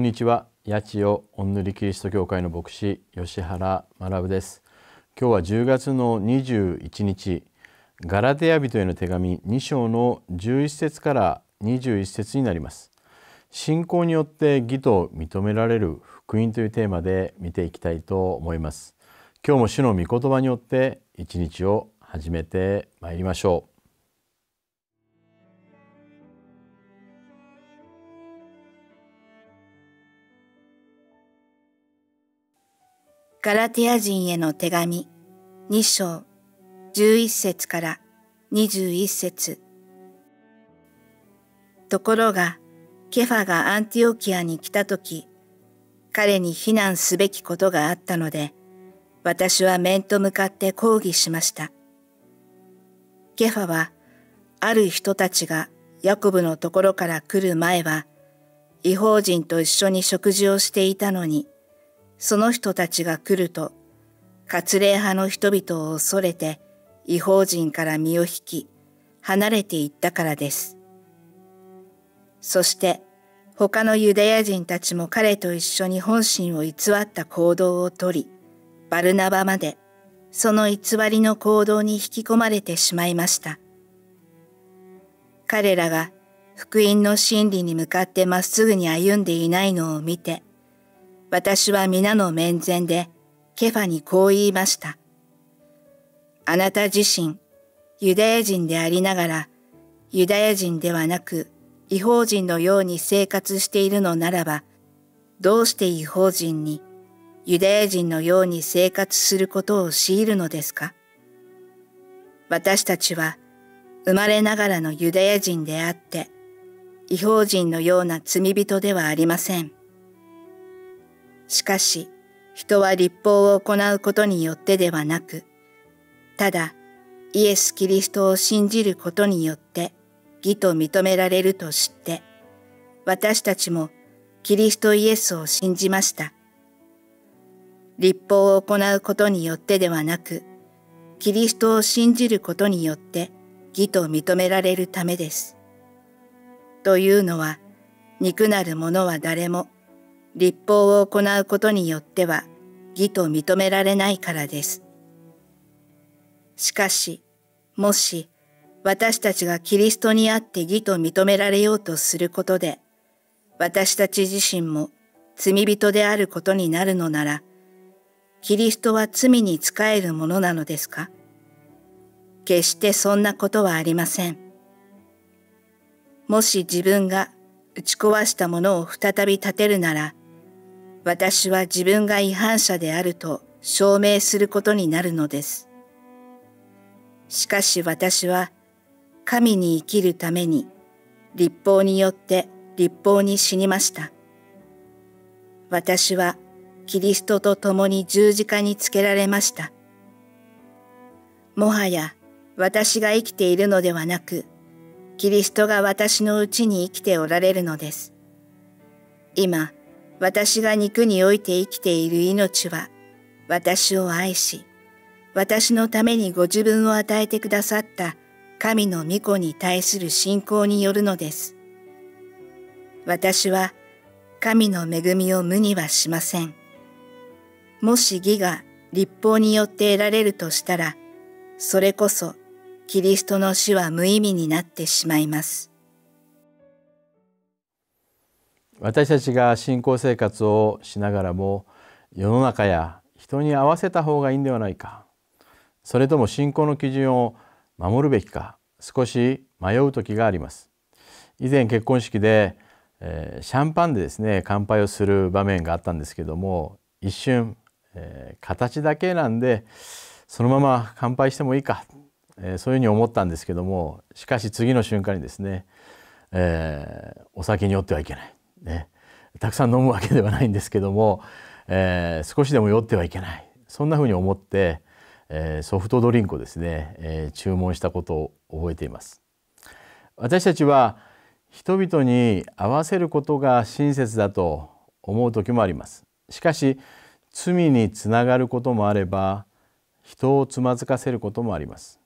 んにちは八千代おんぬりキリスト教会の牧師吉原学です今日は10月の21日ガラテヤ人への手紙2章の11節から21節になります信仰によって義と認められる福音というテーマで見ていきたいと思います今日も主の御言葉によって1日を始めてまいりましょうガラティア人への手紙2章11節から21節ところがケファがアンティオキアに来た時彼に避難すべきことがあったので私は面と向かって抗議しましたケファはある人たちがヤコブのところから来る前は違法人と一緒に食事をしていたのにその人たちが来ると、割礼派の人々を恐れて、違法人から身を引き、離れていったからです。そして、他のユダヤ人たちも彼と一緒に本心を偽った行動をとり、バルナバまで、その偽りの行動に引き込まれてしまいました。彼らが福音の真理に向かってまっすぐに歩んでいないのを見て、私は皆の面前でケファにこう言いました。あなた自身、ユダヤ人でありながら、ユダヤ人ではなく違法人のように生活しているのならば、どうして違法人にユダヤ人のように生活することを強いるのですか私たちは生まれながらのユダヤ人であって、違法人のような罪人ではありません。しかし、人は立法を行うことによってではなく、ただ、イエス・キリストを信じることによって、義と認められると知って、私たちもキリストイエスを信じました。立法を行うことによってではなく、キリストを信じることによって、義と認められるためです。というのは、憎なる者は誰も、立法を行うことによっては義と認められないからです。しかし、もし私たちがキリストにあって義と認められようとすることで、私たち自身も罪人であることになるのなら、キリストは罪に仕えるものなのですか決してそんなことはありません。もし自分が打ち壊したものを再び立てるなら、私は自分が違反者であると証明することになるのです。しかし私は神に生きるために立法によって立法に死にました。私はキリストと共に十字架につけられました。もはや私が生きているのではなく、キリストが私のうちに生きておられるのです。今、私が肉において生きている命は、私を愛し、私のためにご自分を与えてくださった神の御子に対する信仰によるのです。私は神の恵みを無にはしません。もし義が立法によって得られるとしたら、それこそキリストの死は無意味になってしまいます。私たちが信仰生活をしながらも世の中や人に合わせた方がいいんではないかそれとも信仰の基準を守るべきか少し迷う時があります以前結婚式で、えー、シャンパンでですね乾杯をする場面があったんですけども一瞬、えー、形だけなんでそのまま乾杯してもいいか、えー、そういうふうに思ったんですけどもしかし次の瞬間にですね、えお酒に酔ってはいけないね、たくさん飲むわけではないんですけども、えー、少しでも酔ってはいけないそんなふうに思って、えー、ソフトドリンクをですね、えー、注文したことを覚えています私たちは人々に合わせることが親切だと思う時もありますしかし罪につながることもあれば人をつまずかせることもあります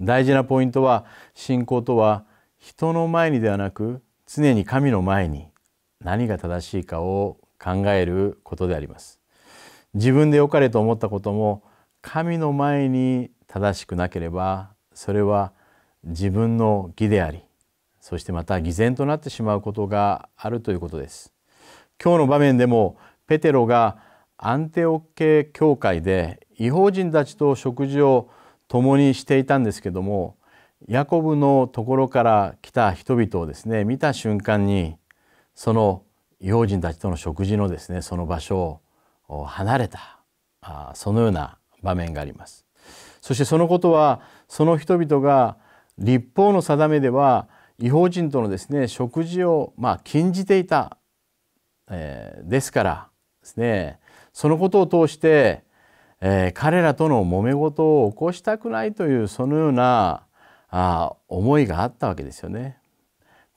大事なポイントは信仰とは人の前にではなく常に神の前に何が正しいかを考えることであります自分で良かれと思ったことも神の前に正しくなければそれは自分の義でありそしてまた偽善となってしまうことがあるということです今日の場面でもペテロがアンテオ系教会で異邦人たちと食事を共にしていたんですけどもヤコブのところから来た人々をですね見た瞬間にその用人たちとの食事のですねその場所を離れたあそのような場面がありますそしてそのことはその人々が立法の定めでは違法人とのですね食事をまあ禁じていた、えー、ですからですねそのことを通して、えー、彼らとの揉め事を起こしたくないというそのようなあ思いがあったわけですよね。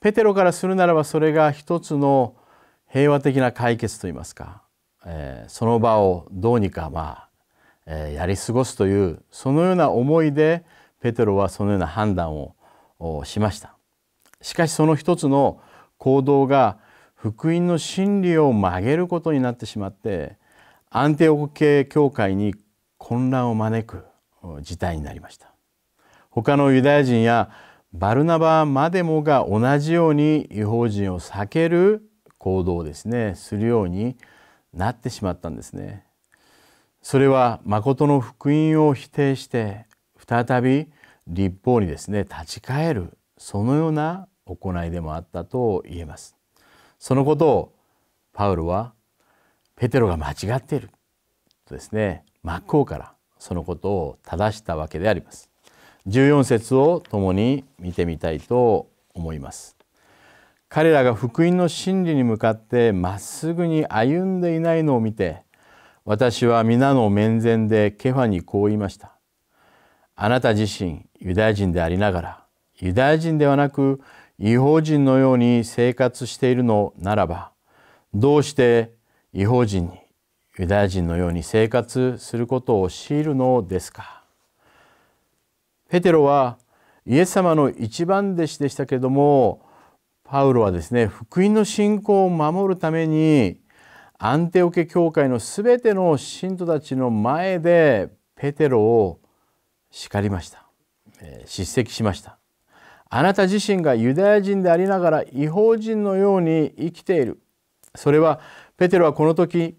ペテロからするならばそれが一つの平和的な解決といいますか、えー、その場をどうにかまあ、えー、やり過ごすというそのような思いでペテロはそのような判断をしましたしかしその一つの行動が福音の真理を曲げることになってしまって安定保系教会に混乱を招く事態になりました他のユダヤ人やバルナバまでもが同じように違法人を避ける行動をですねするようになってしまったんですね。それは誠の福音を否定して再び立法にですね立ち返るそのような行いでもあったと言えます。そのことをパウロはペテロが間違っているとですね真っ向からそのことを正したわけであります。14節を共に見てみたいと思います彼らが福音の真理に向かってまっすぐに歩んでいないのを見て私は皆の面前でケファにこう言いましたあなた自身ユダヤ人でありながらユダヤ人ではなく違法人のように生活しているのならばどうして違法人にユダヤ人のように生活することを強いるのですかペテロはイエス様の一番弟子でしたけれどもパウロはですね福音の信仰を守るためにアンテオケ教会の全ての信徒たちの前でペテロを叱りました叱責しましたあなた自身がユダヤ人でありながら違法人のように生きているそれはペテロはこの時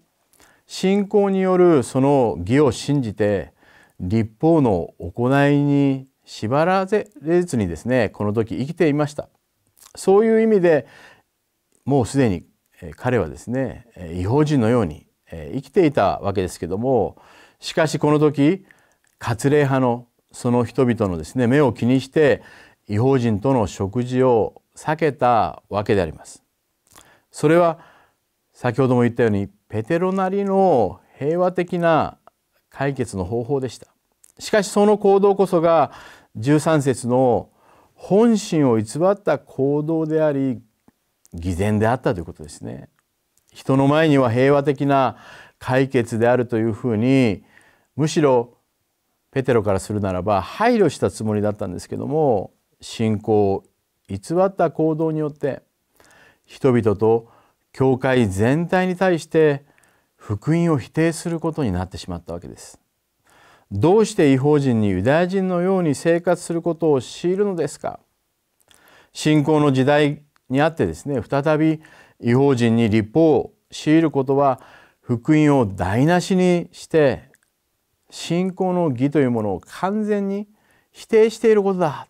信仰によるその義を信じて立法の行いに縛られずにですねこの時生きていましたそういう意味でもうすでに彼はですね違法人のように生きていたわけですけどもしかしこの時割礼派のその人々のですね目を気にして違法人との食事を避けたわけでありますそれは先ほども言ったようにペテロなりの平和的な解決の方法でしたしかしその行動こそが13節の本心を偽った行動であり偽善であったということですね。人の前には平和的な解決であるというふうにむしろペテロからするならば配慮したつもりだったんですけども信仰を偽った行動によって人々と教会全体に対して福音を否定することになってしまったわけです。どうして違法人にユダヤ人のように生活することを強いるのですか信仰の時代にあってですね再び違法人に立法を強いることは福音を台無しにして信仰の義というものを完全に否定していることだ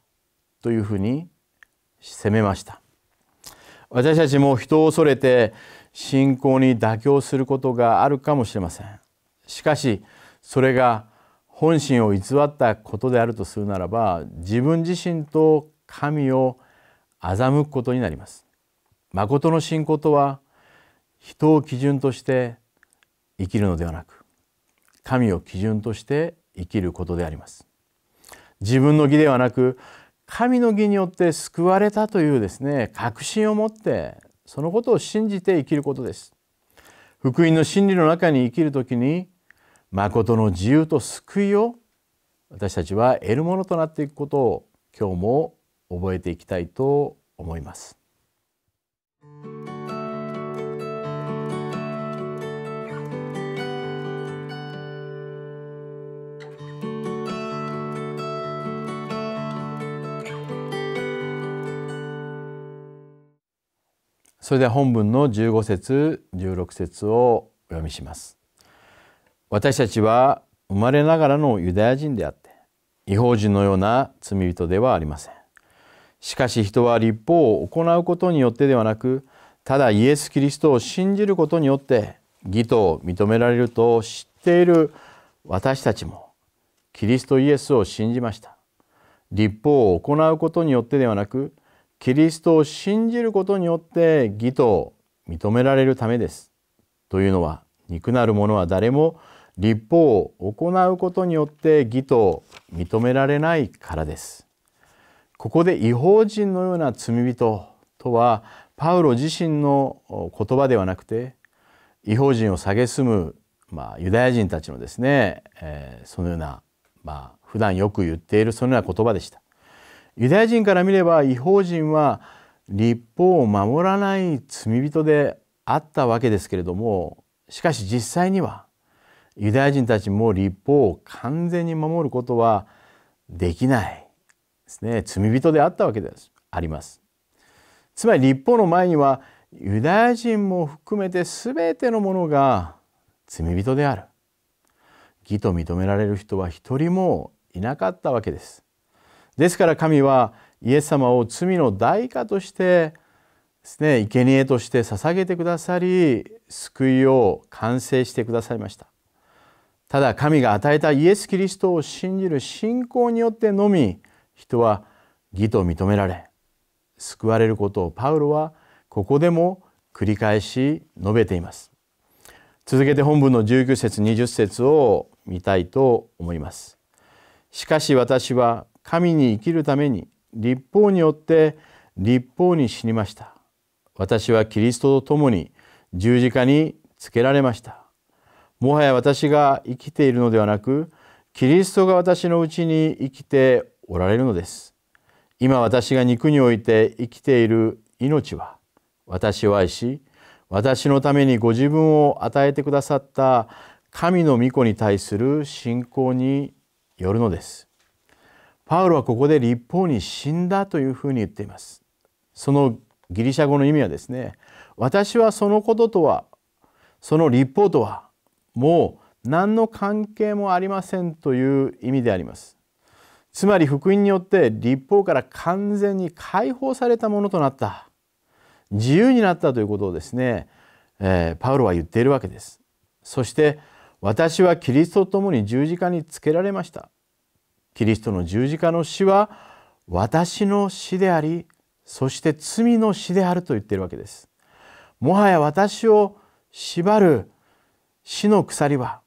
というふうに責めました私たちも人を恐れて信仰に妥協することがあるかもしれませんしかしそれが本心を偽ったことであるとするならば自分自身と神を欺くことになります。誠の信仰とは人を基準として生きるのではなく神を基準として生きることであります。自分の義ではなく神の義によって救われたというですね確信を持ってそのことを信じて生きることです。福音の真理の中に生きるときに誠の自由と救いを私たちは得るものとなっていくことを今日も覚えていきたいと思います。それでは本文の15節16節をお読みします。私たちは生まれながらのユダヤ人であって違法人のような罪人ではありませんしかし人は立法を行うことによってではなくただイエス・キリストを信じることによって義と認められると知っている私たちもキリストイエスを信じました立法を行うことによってではなくキリストを信じることによって義と認められるためですというのは肉なるものは誰も立法を行うことによって義と認められないからです。ここで違法人のような罪人とはパウロ自身の言葉ではなくて違法人を蔑む、まあ、ユダヤ人たちのですね、えー、そのような、まあ、普段よく言っているそのような言葉でした。ユダヤ人から見れば違法人は立法を守らない罪人であったわけですけれどもしかし実際にはユダヤ人たちも立法を完全に守ることはできないですね罪人であったわけですありますつまり立法の前にはユダヤ人も含めて全てのものが罪人である義と認められる人は一人もいなかったわけですですから神はイエス様を罪の代価としてですね生贄として捧げてくださり救いを完成してくださいましたただ神が与えたイエス・キリストを信じる信仰によってのみ人は義と認められ救われることをパウロはここでも繰り返し述べています続けて本文の19節20節を見たいと思いますしかし私は神に生きるために立法によって立法に死にました私はキリストと共に十字架につけられましたもはや私が生きているのではなくキリストが私のうちに生きておられるのです今私が肉において生きている命は私を愛し私のためにご自分を与えてくださった神の御子に対する信仰によるのですパウロはここで立法に死んだというふうに言っていますそのギリシャ語の意味はですね私はそのこととはその立法とはもう何の関係もありませんという意味であります。つまり福音によって立法から完全に解放されたものとなった自由になったということをですね、えー、パウロは言っているわけです。そして私はキリストと共に十字架につけられました。キリストの十字架の死は私の死でありそして罪の死であると言っているわけです。もはや私を縛る死の鎖は、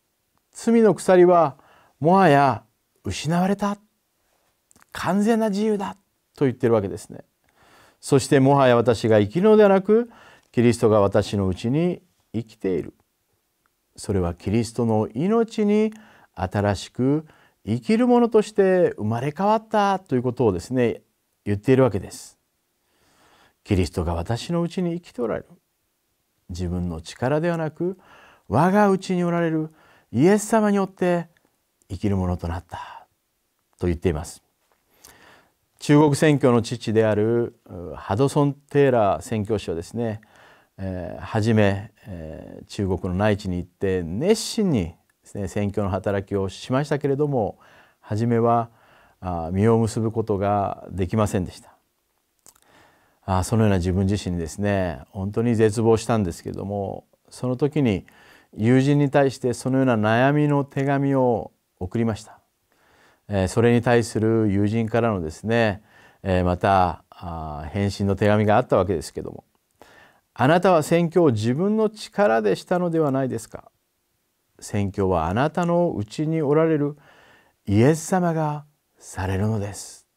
罪の鎖は、もはや失われた。完全な自由だ。と言ってるわけですね。そしてもはや私が生きるのではなく、キリストが私のうちに生きている。それはキリストの命に新しく生きるものとして生まれ変わったということをですね、言っているわけです。キリストが私のうちに生きておられる。自分の力ではなく、我がうちにおられるイエス様によって生きるものとなったと言っています中国選挙の父であるハドソン・テーラー宣教師はですね、えー、初め、えー、中国の内地に行って熱心にですね選挙の働きをしましたけれども初めはあ実を結ぶことができませんでしたあそのような自分自身にですね本当に絶望したんですけれどもその時に友人に対してそのような悩みの手紙を送りました、えそれに対する友人からのですね、えまた返信の手紙があったわけですけどもあなたは宣教を自分の力でしたのではないですか宣教はあなたのうちにおられるイエス様がされるのです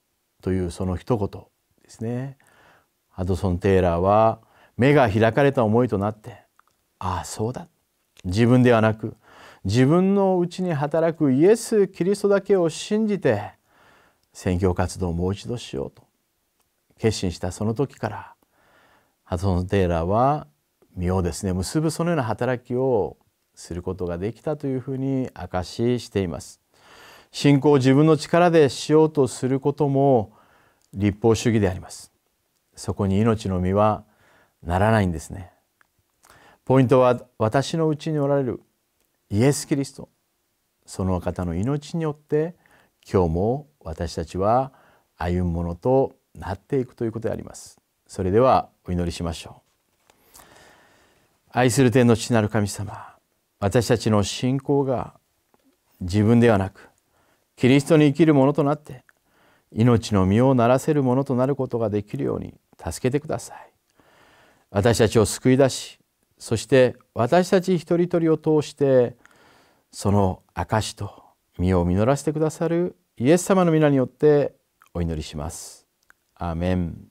というその一言ですねハドソン・テイラーは目が開かれた思いとなってああそうだ自分ではなく自分のうちに働くイエス・キリストだけを信じて宣教活動をもう一度しようと決心したその時からハトソン・テイラーは身をですね結ぶそのような働きをすることができたというふうに証ししています。信仰を自分の力でしようとすることも立法主義であります。そこに命の実はならないんですね。ポイントは私のうちにおられるイエス・キリストその方の命によって今日も私たちは歩むものとなっていくということでありますそれではお祈りしましょう愛する天の父なる神様私たちの信仰が自分ではなくキリストに生きるものとなって命の実をならせるものとなることができるように助けてください私たちを救い出しそして私たち一人一人を通してその証と身を実らせてくださるイエス様の皆によってお祈りします。アーメン